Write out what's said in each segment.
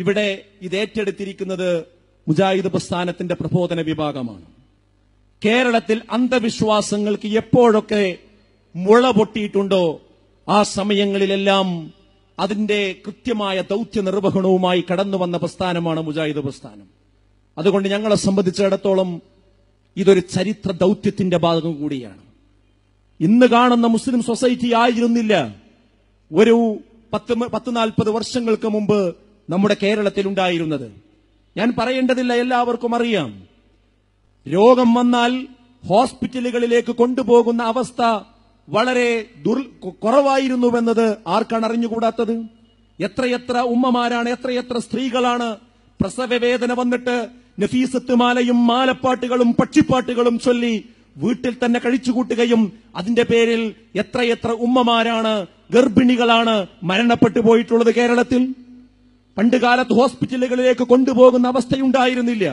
ഇവിടെ ഇത് ഏറ്റെടുത്തിരിക്കുന്നത് മുജാഹിദ് പ്രസ്ഥാനത്തിന്റെ പ്രബോധന വിഭാഗമാണ് കേരളത്തിൽ അന്ധവിശ്വാസങ്ങൾക്ക് എപ്പോഴൊക്കെ മുള പൊട്ടിയിട്ടുണ്ടോ ആ സമയങ്ങളിലെല്ലാം അതിന്റെ കൃത്യമായ ദൗത്യ നിർവഹണവുമായി കടന്നു വന്ന പ്രസ്ഥാനമാണ് മുജാഹിദ് പ്രസ്ഥാനം അതുകൊണ്ട് ഞങ്ങളെ സംബന്ധിച്ചിടത്തോളം ഇതൊരു ചരിത്ര ദൗത്യത്തിന്റെ ഭാഗം കൂടിയാണ് ഇന്ന് കാണുന്ന മുസ്ലിം സൊസൈറ്റി ആയിരുന്നില്ല ഒരു പത്ത് പത്ത് നാൽപ്പത് വർഷങ്ങൾക്ക് മുമ്പ് നമ്മുടെ കേരളത്തിൽ ഉണ്ടായിരുന്നത് ഞാൻ പറയേണ്ടതില്ല എല്ലാവർക്കും അറിയാം രോഗം വന്നാൽ ഹോസ്പിറ്റലുകളിലേക്ക് കൊണ്ടുപോകുന്ന അവസ്ഥ വളരെ ദുർ കുറവായിരുന്നുവെന്നത് ആർക്കാണ് അറിഞ്ഞുകൂടാത്തത് എത്രയെത്ര ഉമ്മമാരാണ് എത്രയെത്ര സ്ത്രീകളാണ് പ്രസവവേദന വന്നിട്ട് നഫീസത്ത് മാലയും മാലപ്പാട്ടുകളും പക്ഷിപ്പാട്ടുകളും ചൊല്ലി വീട്ടിൽ തന്നെ കഴിച്ചുകൂട്ടുകയും അതിന്റെ പേരിൽ എത്രയെത്ര ഉമ്മമാരാണ് ഗർഭിണികളാണ് മരണപ്പെട്ടു പോയിട്ടുള്ളത് കേരളത്തിൽ പണ്ടുകാലത്ത് ഹോസ്പിറ്റലുകളിലേക്ക് കൊണ്ടുപോകുന്ന അവസ്ഥയുണ്ടായിരുന്നില്ല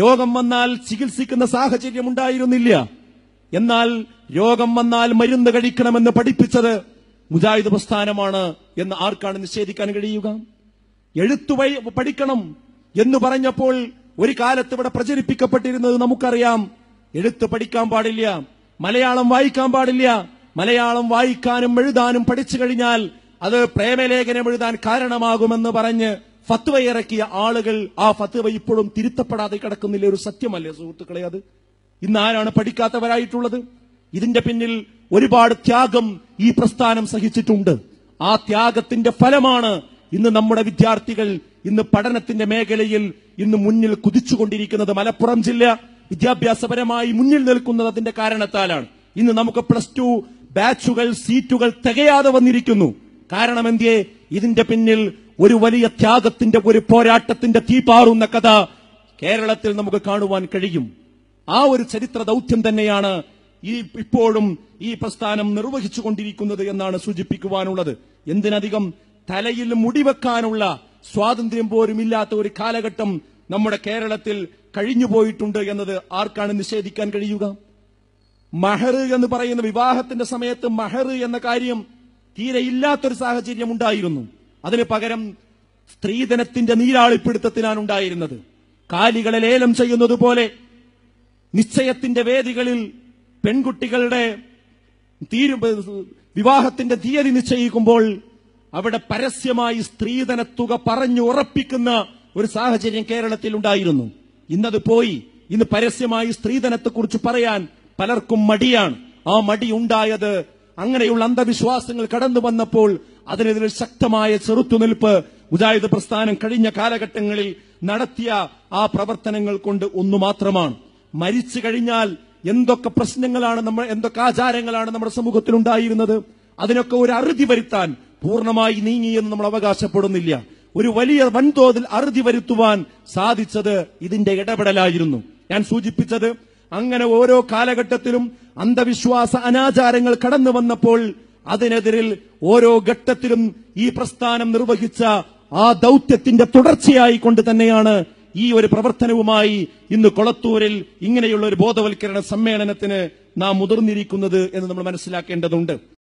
രോഗം വന്നാൽ ചികിത്സിക്കുന്ന സാഹചര്യം ഉണ്ടായിരുന്നില്ല എന്നാൽ രോഗം വന്നാൽ മരുന്ന് കഴിക്കണമെന്ന് പഠിപ്പിച്ചത് മുജാഹിദ് പ്രസ്ഥാനമാണ് എന്ന് ആർക്കാണ് നിഷേധിക്കാൻ കഴിയുക എഴുത്തു പഠിക്കണം എന്ന് പറഞ്ഞപ്പോൾ ഒരു കാലത്ത് ഇവിടെ പ്രചരിപ്പിക്കപ്പെട്ടിരുന്നത് നമുക്കറിയാം എഴുത്ത് പഠിക്കാൻ പാടില്ല മലയാളം വായിക്കാൻ പാടില്ല മലയാളം വായിക്കാനും എഴുതാനും പഠിച്ചു കഴിഞ്ഞാൽ അത് പ്രേമലേഖനം എഴുതാൻ കാരണമാകുമെന്ന് പറഞ്ഞ് ഫത്വ ഇറക്കിയ ആളുകൾ ആ ഫത്വ ഇപ്പോഴും തിരുത്തപ്പെടാതെ കിടക്കുന്നില്ല ഒരു സത്യമല്ലേ സുഹൃത്തുക്കളെ അത് ഇന്ന് ആരാണ് പഠിക്കാത്തവരായിട്ടുള്ളത് ഇതിന്റെ പിന്നിൽ ഒരുപാട് ത്യാഗം ഈ പ്രസ്ഥാനം സഹിച്ചിട്ടുണ്ട് ആ ത്യാഗത്തിന്റെ ഫലമാണ് ഇന്ന് നമ്മുടെ വിദ്യാർത്ഥികൾ ഇന്ന് പഠനത്തിന്റെ മേഖലയിൽ ഇന്ന് മുന്നിൽ കുതിച്ചുകൊണ്ടിരിക്കുന്നത് മലപ്പുറം ജില്ല വിദ്യാഭ്യാസപരമായി മുന്നിൽ നിൽക്കുന്നത് അതിന്റെ കാരണത്താലാണ് ഇന്ന് നമുക്ക് പ്ലസ് ടു ബാച്ചുകൾ സീറ്റുകൾ തികയാതെ വന്നിരിക്കുന്നു കാരണം എന്തിയെ ഇതിന്റെ പിന്നിൽ ഒരു വലിയ ത്യാഗത്തിന്റെ ഒരു പോരാട്ടത്തിന്റെ തീപാറുന്ന കഥ കേരളത്തിൽ നമുക്ക് കാണുവാൻ കഴിയും ആ ഒരു ചരിത്ര ദൗത്യം തന്നെയാണ് ഈ ഇപ്പോഴും ഈ പ്രസ്ഥാനം നിർവഹിച്ചു കൊണ്ടിരിക്കുന്നത് എന്നാണ് സൂചിപ്പിക്കുവാനുള്ളത് എന്തിനധികം തലയിൽ മുടിവെക്കാനുള്ള സ്വാതന്ത്ര്യം പോലും ഇല്ലാത്ത ഒരു കാലഘട്ടം നമ്മുടെ കേരളത്തിൽ കഴിഞ്ഞുപോയിട്ടുണ്ട് എന്നത് ആർക്കാണ് നിഷേധിക്കാൻ കഴിയുക മഹർ എന്ന് പറയുന്ന വിവാഹത്തിന്റെ സമയത്ത് മഹർ എന്ന കാര്യം തീരെ ഇല്ലാത്തൊരു സാഹചര്യം ഉണ്ടായിരുന്നു അതിന് പകരം സ്ത്രീധനത്തിന്റെ നീരാളിപ്പിടുത്തത്തിനാണ് ഉണ്ടായിരുന്നത് കാലികളെ ലേലം ചെയ്യുന്നത് പോലെ നിശ്ചയത്തിന്റെ വേദികളിൽ പെൺകുട്ടികളുടെ വിവാഹത്തിന്റെ തീയതി നിശ്ചയിക്കുമ്പോൾ അവിടെ പരസ്യമായി സ്ത്രീധനത്തുക പറഞ്ഞു ഉറപ്പിക്കുന്ന ഒരു സാഹചര്യം കേരളത്തിൽ ഉണ്ടായിരുന്നു ഇന്നത് പോയി ഇന്ന് പരസ്യമായി സ്ത്രീധനത്തെക്കുറിച്ച് പറയാൻ പലർക്കും മടിയാണ് ആ മടി ഉണ്ടായത് അങ്ങനെയുള്ള അന്ധവിശ്വാസങ്ങൾ കടന്നു വന്നപ്പോൾ അതിനെതിരെ ശക്തമായ ചെറുത്തുനിൽപ്പ് മുജാഹിദ് പ്രസ്ഥാനം കഴിഞ്ഞ കാലഘട്ടങ്ങളിൽ നടത്തിയ ആ പ്രവർത്തനങ്ങൾ കൊണ്ട് ഒന്നു മാത്രമാണ് മരിച്ചു കഴിഞ്ഞാൽ എന്തൊക്കെ പ്രശ്നങ്ങളാണ് നമ്മൾ എന്തൊക്കെ ആചാരങ്ങളാണ് നമ്മുടെ സമൂഹത്തിൽ ഉണ്ടായിരുന്നത് അതിനൊക്കെ ഒരു അറുതി വരുത്താൻ പൂർണ്ണമായി നീങ്ങിയെന്ന് നമ്മൾ അവകാശപ്പെടുന്നില്ല ഒരു വലിയ വൻതോതിൽ അറുതി വരുത്തുവാൻ സാധിച്ചത് ഇതിന്റെ ഇടപെടലായിരുന്നു ഞാൻ സൂചിപ്പിച്ചത് അങ്ങനെ ഓരോ കാലഘട്ടത്തിലും അന്ധവിശ്വാസ അനാചാരങ്ങൾ കടന്നു വന്നപ്പോൾ അതിനെതിരിൽ ഓരോ ഘട്ടത്തിലും ഈ പ്രസ്ഥാനം നിർവഹിച്ച ആ ദൗത്യത്തിന്റെ തുടർച്ചയായി കൊണ്ട് തന്നെയാണ് ഈ ഒരു പ്രവർത്തനവുമായി ഇന്ന് കൊളത്തൂരിൽ ഇങ്ങനെയുള്ള ഒരു ബോധവൽക്കരണ സമ്മേളനത്തിന് നാം മുതിർന്നിരിക്കുന്നത് എന്ന് നമ്മൾ മനസ്സിലാക്കേണ്ടതുണ്ട്